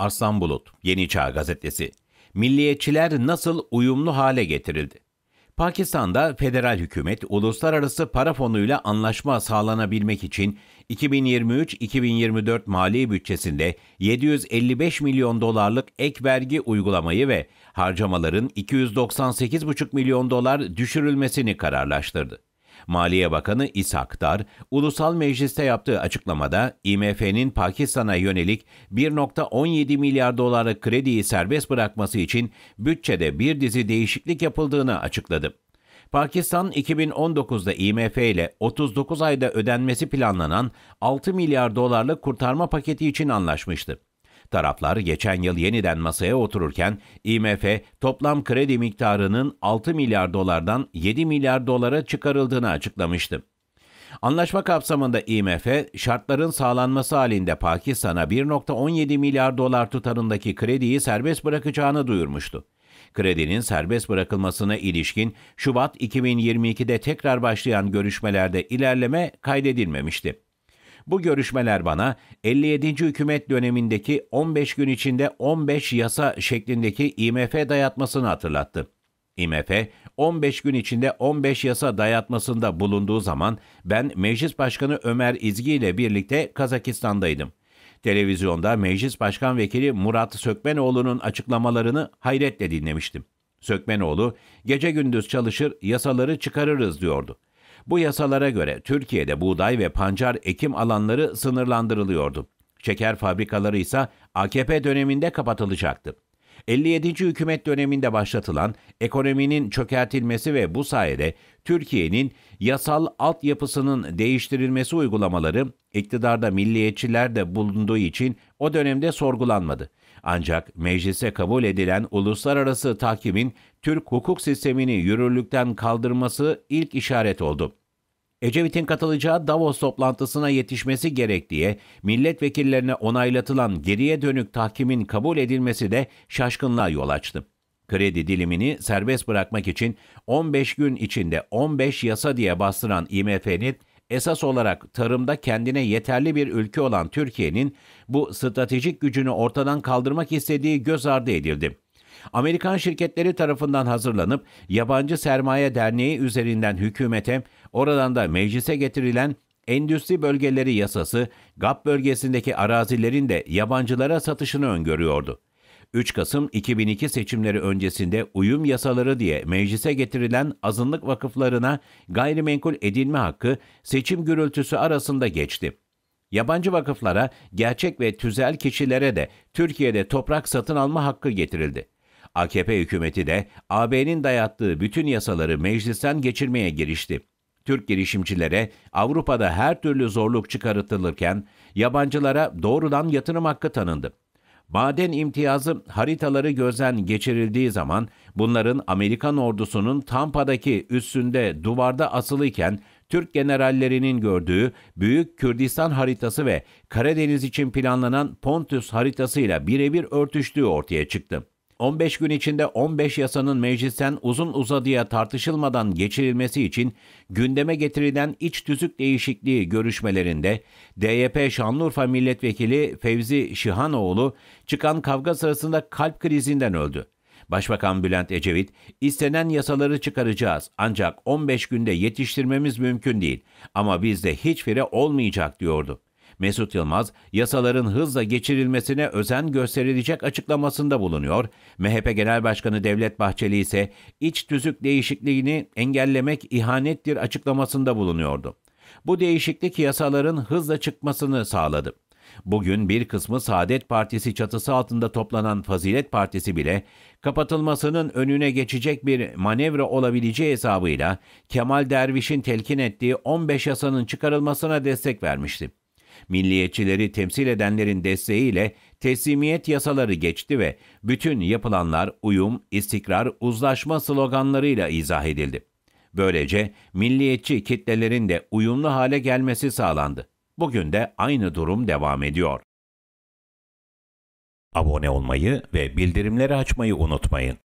Arslan Bulut, Yeni Çağ Gazetesi. Milliyetçiler nasıl uyumlu hale getirildi? Pakistan'da federal hükümet uluslararası para fonuyla anlaşma sağlanabilmek için 2023-2024 mali bütçesinde 755 milyon dolarlık ek vergi uygulamayı ve harcamaların 298,5 milyon dolar düşürülmesini kararlaştırdı. Maliye Bakanı İshak Dar, Ulusal Meclis'te yaptığı açıklamada IMF'nin Pakistan'a yönelik 1.17 milyar dolarlık krediyi serbest bırakması için bütçede bir dizi değişiklik yapıldığını açıkladı. Pakistan 2019'da IMF ile 39 ayda ödenmesi planlanan 6 milyar dolarlık kurtarma paketi için anlaşmıştı. Taraflar geçen yıl yeniden masaya otururken IMF toplam kredi miktarının 6 milyar dolardan 7 milyar dolara çıkarıldığını açıklamıştı. Anlaşma kapsamında IMF, şartların sağlanması halinde Pakistan'a 1.17 milyar dolar tutarındaki krediyi serbest bırakacağını duyurmuştu. Kredinin serbest bırakılmasına ilişkin Şubat 2022'de tekrar başlayan görüşmelerde ilerleme kaydedilmemişti. Bu görüşmeler bana 57. hükümet dönemindeki 15 gün içinde 15 yasa şeklindeki IMF dayatmasını hatırlattı. IMF 15 gün içinde 15 yasa dayatmasında bulunduğu zaman ben Meclis Başkanı Ömer İzgi ile birlikte Kazakistan'daydım. Televizyonda Meclis Başkan Vekili Murat Sökmenoğlu'nun açıklamalarını hayretle dinlemiştim. Sökmenoğlu, gece gündüz çalışır, yasaları çıkarırız diyordu. Bu yasalara göre Türkiye'de buğday ve pancar ekim alanları sınırlandırılıyordu. Şeker fabrikaları ise AKP döneminde kapatılacaktı. 57. hükümet döneminde başlatılan ekonominin çökertilmesi ve bu sayede Türkiye'nin yasal altyapısının değiştirilmesi uygulamaları iktidarda milliyetçiler de bulunduğu için o dönemde sorgulanmadı. Ancak meclise kabul edilen uluslararası tahkimin Türk hukuk sistemini yürürlükten kaldırması ilk işaret oldu. Ecevit'in katılacağı Davos toplantısına yetişmesi gerek diye milletvekillerine onaylatılan geriye dönük tahkimin kabul edilmesi de şaşkınlığa yol açtı. Kredi dilimini serbest bırakmak için 15 gün içinde 15 yasa diye bastıran IMF'nin esas olarak tarımda kendine yeterli bir ülke olan Türkiye'nin bu stratejik gücünü ortadan kaldırmak istediği göz ardı edildi. Amerikan şirketleri tarafından hazırlanıp Yabancı Sermaye Derneği üzerinden hükümete, oradan da meclise getirilen Endüstri Bölgeleri Yasası, GAP bölgesindeki arazilerin de yabancılara satışını öngörüyordu. 3 Kasım 2002 seçimleri öncesinde uyum yasaları diye meclise getirilen azınlık vakıflarına gayrimenkul edinme hakkı seçim gürültüsü arasında geçti. Yabancı vakıflara, gerçek ve tüzel kişilere de Türkiye'de toprak satın alma hakkı getirildi. AKP hükümeti de AB'nin dayattığı bütün yasaları meclisten geçirmeye girişti. Türk girişimcilere Avrupa'da her türlü zorluk çıkartılırken yabancılara doğrudan yatırım hakkı tanındı. Maden imtiyazı haritaları gözden geçirildiği zaman bunların Amerikan ordusunun Tampa'daki üstünde duvarda asılıyken Türk generallerinin gördüğü Büyük Kürdistan haritası ve Karadeniz için planlanan Pontus haritasıyla birebir örtüştüğü ortaya çıktı. 15 gün içinde 15 yasanın meclisten uzun uzadıya tartışılmadan geçirilmesi için gündeme getirilen iç tüzük değişikliği görüşmelerinde DYP Şanlıurfa Milletvekili Fevzi Şihanoğlu çıkan kavga sırasında kalp krizinden öldü. Başbakan Bülent Ecevit, istenen yasaları çıkaracağız ancak 15 günde yetiştirmemiz mümkün değil ama bizde hiçbiri olmayacak diyordu. Mesut Yılmaz, yasaların hızla geçirilmesine özen gösterilecek açıklamasında bulunuyor. MHP Genel Başkanı Devlet Bahçeli ise iç tüzük değişikliğini engellemek ihanettir açıklamasında bulunuyordu. Bu değişiklik yasaların hızla çıkmasını sağladı. Bugün bir kısmı Saadet Partisi çatısı altında toplanan Fazilet Partisi bile kapatılmasının önüne geçecek bir manevra olabileceği hesabıyla Kemal Derviş'in telkin ettiği 15 yasanın çıkarılmasına destek vermişti. Milliyetçileri temsil edenlerin desteğiyle teslimiyet yasaları geçti ve bütün yapılanlar uyum, istikrar, uzlaşma sloganlarıyla izah edildi. Böylece milliyetçi kitlelerin de uyumlu hale gelmesi sağlandı. Bugün de aynı durum devam ediyor. Abone olmayı ve bildirimleri açmayı unutmayın.